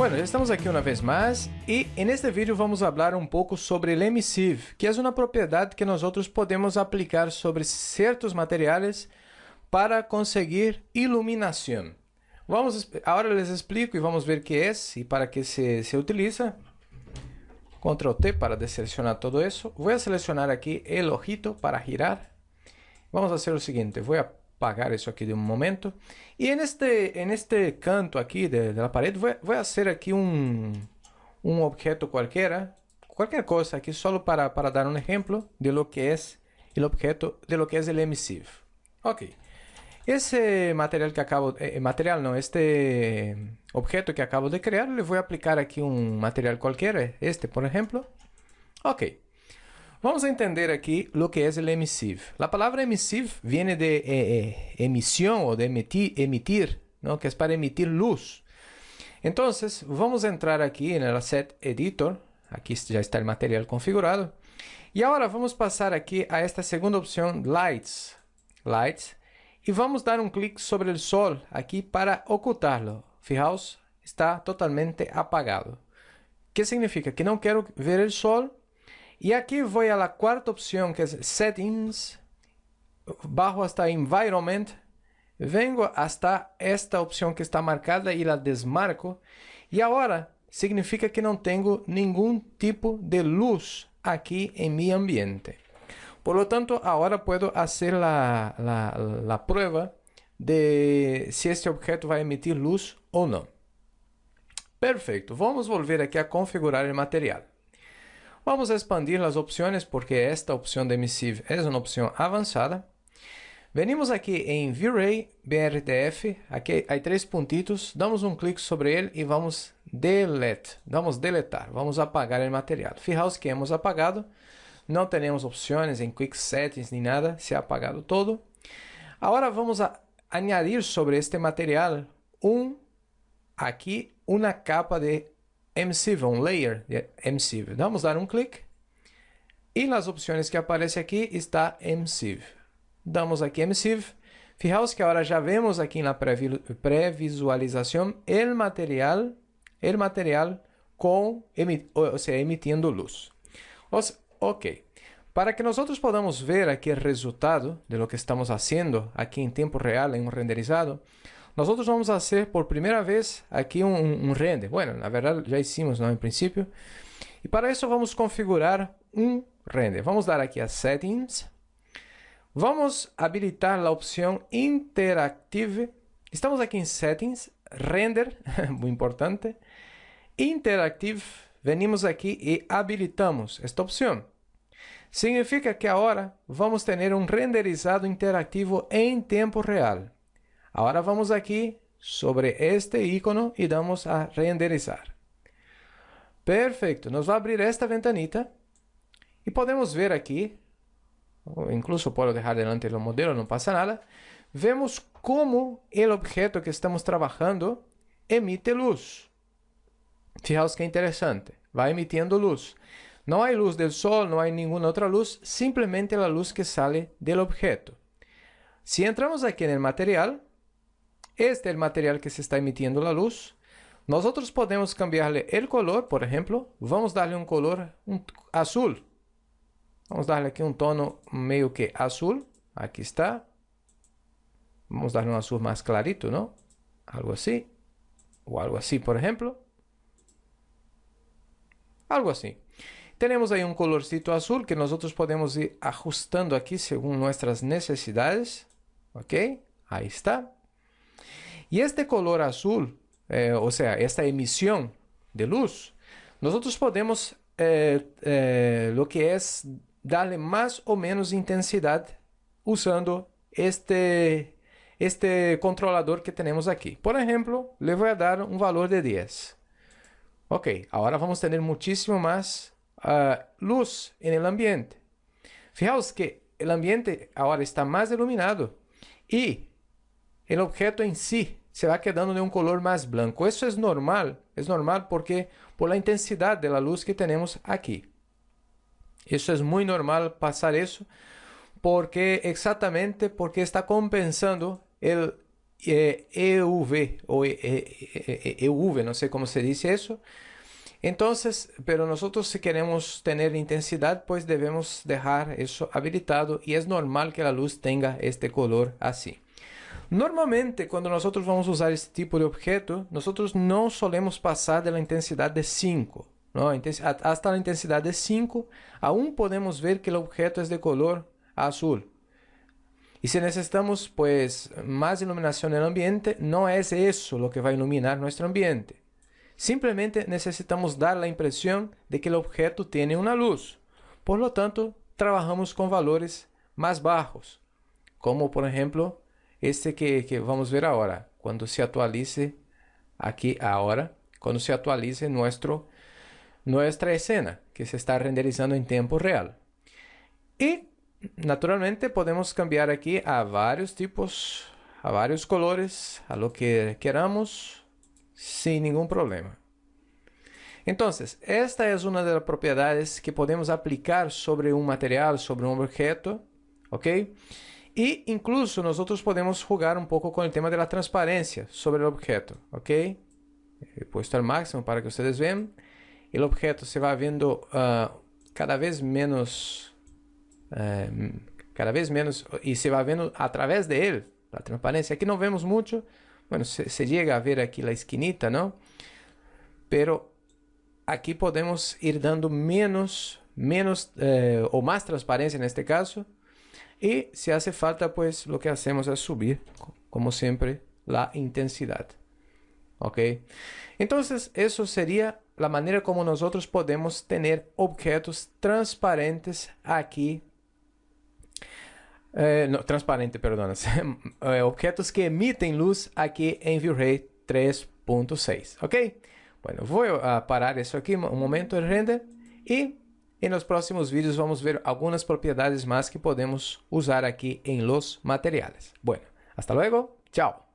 Bueno, estamos aqui uma vez mais e neste vídeo vamos falar um pouco sobre el emissive, que é uma propriedade que nós outros podemos aplicar sobre certos materiais para conseguir iluminação. Vamos, agora les explico e vamos ver o que é e para que se, se utiliza. Ctrl T para deselecionar todo isso. Vou selecionar aqui el ojito para girar. Vamos fazer o seguinte, vou a apagar isso aqui de um momento. E neste, neste canto aqui da parede, vou, vou fazer aqui um, um objeto qualquer, qualquer coisa aqui, só para, para dar um exemplo de lo que é o objeto, de lo que é o emissivo. Ok. Esse material que acabo, eh, eh material não, este objeto que acabo de criar, le vou aplicar aqui um material qualquer, este por exemplo. Ok. Vamos entender aqui o que é o emissivo. A palavra emissivo vem de eh, eh, emissão ou de emitir, emitir que é para emitir luz. Então, vamos entrar aqui no Asset Editor. Aqui já está o material configurado. E agora vamos passar aqui a esta segunda opção, Lights. Lights. E vamos dar um clique sobre o sol aqui para ocultá-lo. Fijaos, está totalmente apagado. O que significa? Que não quero ver o sol e aqui vou a quarta opção que é Settings. Bajo hasta Environment. Vengo hasta esta opção que está marcada e la desmarco. E agora significa que não tenho nenhum tipo de luz aqui em mi ambiente. Por lo tanto, agora puedo fazer la, la, la prueba de si este objeto vai emitir luz ou não. Perfeito, vamos volver aqui a configurar o material. Vamos expandir as opções porque esta opção de Missive é uma opção avançada. Venimos aqui em V-Ray BRTF, aqui há três puntitos, damos um clic sobre ele e vamos delete, vamos deletar, vamos apagar o material. Fijaos que hemos apagado, não temos opções em quick settings ni nada, se ha apagado todo. Agora vamos a añadir sobre este material um aqui uma capa de m um layer m MCV. Vamos dar um clique. E nas opções que aparece aqui está MCV. Damos aqui MCV. Fijaos que agora já vemos aqui na pré-visualização o material, el material com, ou seja, emitindo luz. ok. Para que nós podamos ver aqui o resultado de lo que estamos fazendo aqui em tempo real, em um renderizado, outros vamos fazer por primeira vez aqui um render. Bueno, na verdade já hicimos, não, em princípio. E para isso vamos configurar um render. Vamos dar aqui a Settings. Vamos habilitar a opção Interactive. Estamos aqui em Settings, Render, muito importante. Interactive, venimos aqui e habilitamos esta opção. Significa que agora vamos ter um renderizado interativo em tempo real. Agora vamos aqui sobre este ícone e damos a renderizar. Perfeito, nos vai abrir esta ventanita e podemos ver aqui, incluso posso deixar delante do modelo, não passa nada, vemos como o objeto que estamos trabalhando emite luz. Fijaos que interessante, vai emitindo luz. Não há luz do sol, não há nenhuma outra luz, simplesmente a luz que sai do objeto. Se entramos aqui no material, Este es el material que se está emitiendo la luz. Nosotros podemos cambiarle el color, por ejemplo, vamos a darle un color azul. Vamos a darle aquí un tono medio que azul. Aquí está. Vamos a darle un azul más clarito, ¿no? Algo así. O algo así, por ejemplo. Algo así. Tenemos ahí un colorcito azul que nosotros podemos ir ajustando aquí según nuestras necesidades. ¿Ok? Ahí está. e este color azul, eh, seja, esta emissão de luz, nós podemos eh, eh, lo que é, darle mais ou menos intensidade usando este, este controlador que temos aqui. Por exemplo, le voy a dar um valor de 10. Ok, Agora vamos ter muitíssimo mais uh, ah, luz en el ambiente. Fijaos que o ambiente agora está mais iluminado e o objeto em si se va quedando de un color más blanco. Eso es é normal, es é normal porque por la intensidad de la luz que tenemos aquí. Eso es é muy normal pasar eso porque exactamente porque está compensando el eh, EUV o eh, eh, EUV, no sé cómo se dice eso. Entonces, pero nosotros si queremos tener intensidad, pues debemos dejar eso habilitado y es normal que la luz tenga este color así. Assim. Normalmente, quando nós vamos usar esse tipo de objeto, nós não solemos passar da intensidade de 5. até a intensidade de 5, aún podemos ver que o objeto é de color azul. E se necessitamos pues, mais iluminação no ambiente, não é isso o que vai iluminar nosso ambiente. Simplesmente necessitamos dar a impressão de que o objeto tem uma luz. Por lo tanto, trabalhamos com valores mais baixos, como por exemplo este que, que vamos ver agora quando se aqui a hora quando se atualize nuestro, nuestra escena que se está renderizando em tempo real. e naturalmente podemos cambiar aqui a vários tipos, a vários colores, a lo que queramos, sem nenhum problema. Então, esta é uma das propriedades que podemos aplicar sobre um material, sobre um objeto, ¿ok? E, incluso, nós outros podemos jogar um pouco com o tema da transparência sobre o objeto, ok? Eu posto ao máximo para que vocês vejam. E o objeto se vai vendo uh, ah, cada vez menos... Uh, cada vez menos... E se vai vendo através dele, a transparência. Aqui não vemos muito. Bueno, se, se chega a ver aqui a esquinita, não? Pero aqui podemos ir dando menos, menos eh, ou mais transparência neste caso, Y si hace falta, pues lo que hacemos es subir, como siempre, la intensidad. ¿Ok? Entonces, eso sería la manera como nosotros podemos tener objetos transparentes aquí. Eh, no, transparente, perdón. Eh, objetos que emiten luz aquí en ViewRay 3.6. ¿Ok? Bueno, voy a parar eso aquí un momento el render y e nos próximos vídeos vamos ver algumas propriedades mais que podemos usar aqui em los materiales. Bueno, hasta luego, tchau!